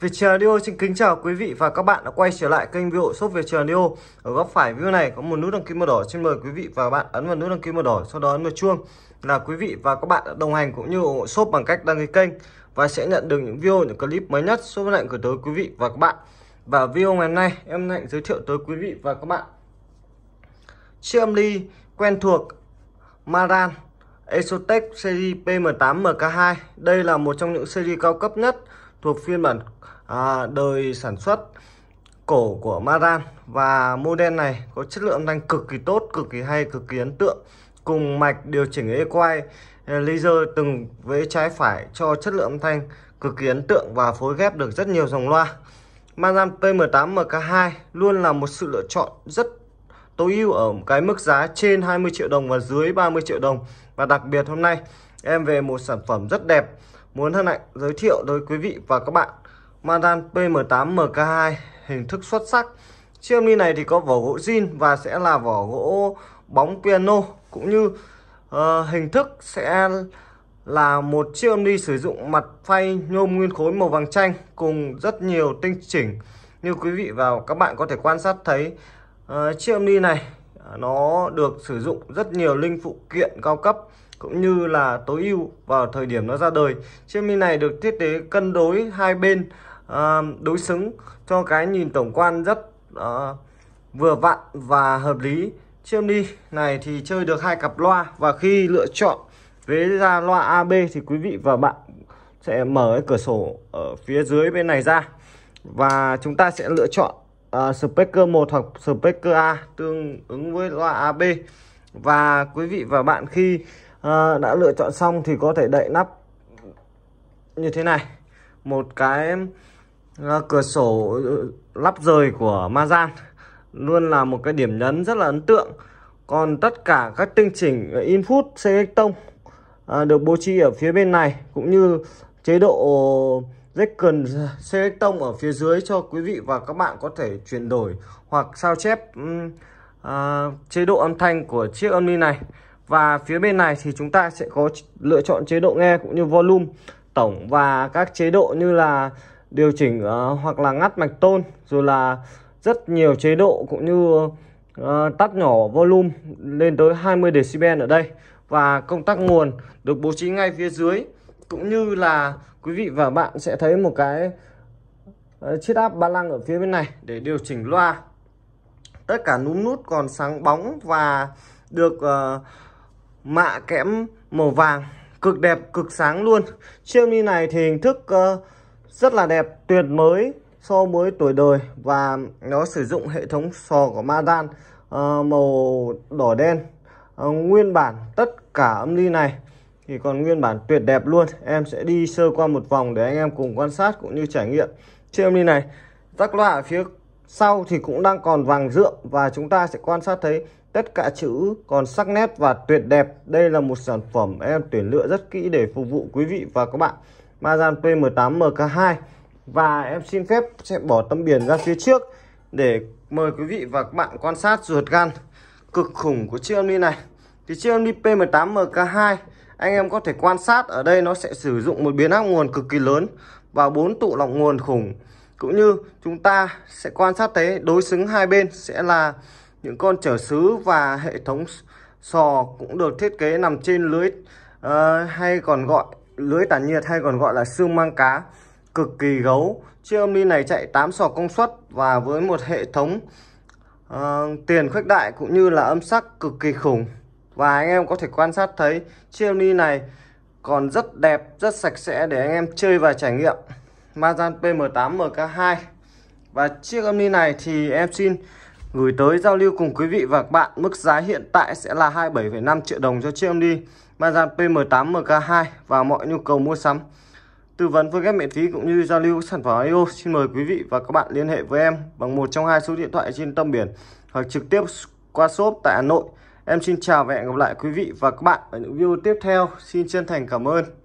Viettradio xin kính chào quý vị và các bạn đã quay trở lại kênh video shop Viettradio. Ở góc phải video này có một nút đăng ký màu đỏ, xin mời quý vị và các bạn ấn vào nút đăng ký màu đỏ, sau đó ấn vào chuông là quý vị và các bạn đã đồng hành cũng như ủng hộ shop bằng cách đăng ký kênh và sẽ nhận được những video những clip mới nhất shop lệnh gửi tới quý vị và các bạn. Và video ngày hôm nay em lệnh giới thiệu tới quý vị và các bạn chiếc âm ly quen thuộc Maran Exotech series PM8 MK2. Đây là một trong những series cao cấp nhất thuộc phiên bản à, đời sản xuất cổ của Maran và model này có chất lượng âm thanh cực kỳ tốt, cực kỳ hay, cực kỳ ấn tượng cùng mạch điều chỉnh EQ à, laser từng vế trái phải cho chất lượng âm thanh cực kỳ ấn tượng và phối ghép được rất nhiều dòng loa. Maran P18 MK2 luôn là một sự lựa chọn rất tối ưu ở cái mức giá trên 20 triệu đồng và dưới 30 triệu đồng và đặc biệt hôm nay em về một sản phẩm rất đẹp muốn hân hạnh giới thiệu tới quý vị và các bạn Mazdan PM8 MK2 hình thức xuất sắc. Chiếc omni này thì có vỏ gỗ zin và sẽ là vỏ gỗ bóng piano cũng như uh, hình thức sẽ là một chiếc omni sử dụng mặt phay nhôm nguyên khối màu vàng chanh cùng rất nhiều tinh chỉnh như quý vị và các bạn có thể quan sát thấy uh, chiếc omni này nó được sử dụng rất nhiều linh phụ kiện cao cấp cũng như là tối ưu vào thời điểm nó ra đời chiếc mi này được thiết kế cân đối hai bên à, đối xứng cho cái nhìn tổng quan rất à, vừa vặn và hợp lý chiếc mi này thì chơi được hai cặp loa và khi lựa chọn với ra loa AB thì quý vị và bạn sẽ mở cái cửa sổ ở phía dưới bên này ra và chúng ta sẽ lựa chọn uh, speaker 1 hoặc speaker A tương ứng với loa AB và quý vị và bạn khi uh, đã lựa chọn xong thì có thể đậy nắp như thế này một cái uh, cửa sổ lắp rời của Mazan luôn là một cái điểm nhấn rất là ấn tượng còn tất cả các tinh chỉnh input selectông uh, được bố trí ở phía bên này cũng như chế độ rất cần select tông ở phía dưới cho quý vị và các bạn có thể chuyển đổi hoặc sao chép um, uh, chế độ âm thanh của chiếc âm ly này. Và phía bên này thì chúng ta sẽ có lựa chọn chế độ nghe cũng như volume tổng và các chế độ như là điều chỉnh uh, hoặc là ngắt mạch tôn rồi là rất nhiều chế độ cũng như uh, tắt nhỏ volume lên tới 20 decibel ở đây và công tắc nguồn được bố trí ngay phía dưới cũng như là quý vị và bạn sẽ thấy một cái ờ, chiếc áp ba lăng ở phía bên này để điều chỉnh loa tất cả núm nút còn sáng bóng và được uh, mạ kẽm màu vàng cực đẹp cực sáng luôn chiếc mini này thì hình thức uh, rất là đẹp tuyệt mới so với tuổi đời và nó sử dụng hệ thống sò của madan uh, màu đỏ đen uh, nguyên bản tất cả âm ly này thì còn nguyên bản tuyệt đẹp luôn em sẽ đi sơ qua một vòng để anh em cùng quan sát cũng như trải nghiệm chiếc em đi này các loại phía sau thì cũng đang còn vàng rượm và chúng ta sẽ quan sát thấy tất cả chữ còn sắc nét và tuyệt đẹp đây là một sản phẩm em tuyển lựa rất kỹ để phục vụ quý vị và các bạn Mazan P18 MK2 và em xin phép sẽ bỏ tấm biển ra phía trước để mời quý vị và các bạn quan sát ruột gan cực khủng của chiếc âm này thì chiếc âm ly P18 MK2 anh em có thể quan sát ở đây nó sẽ sử dụng một biến áp nguồn cực kỳ lớn và bốn tụ lọc nguồn khủng cũng như chúng ta sẽ quan sát thấy đối xứng hai bên sẽ là những con trở sứ và hệ thống sò cũng được thiết kế nằm trên lưới uh, hay còn gọi lưới tản nhiệt hay còn gọi là xương mang cá cực kỳ gấu chiếc âm ly này chạy 8 sò công suất và với một hệ thống uh, tiền khuếch đại cũng như là âm sắc cực kỳ khủng và anh em có thể quan sát thấy chiếc ly này còn rất đẹp rất sạch sẽ để anh em chơi và trải nghiệm Mazan PM8 MK2 và chiếc âm ly này thì em xin gửi tới giao lưu cùng quý vị và các bạn mức giá hiện tại sẽ là 27,5 triệu đồng cho chiếc âm ly Mazan PM8 MK2 và mọi nhu cầu mua sắm tư vấn với ghép miễn phí cũng như giao lưu sản phẩm IO xin mời quý vị và các bạn liên hệ với em bằng một trong hai số điện thoại trên tâm biển hoặc trực tiếp qua shop tại Hà Nội Em xin chào và hẹn gặp lại quý vị và các bạn ở những video tiếp theo. Xin chân thành cảm ơn.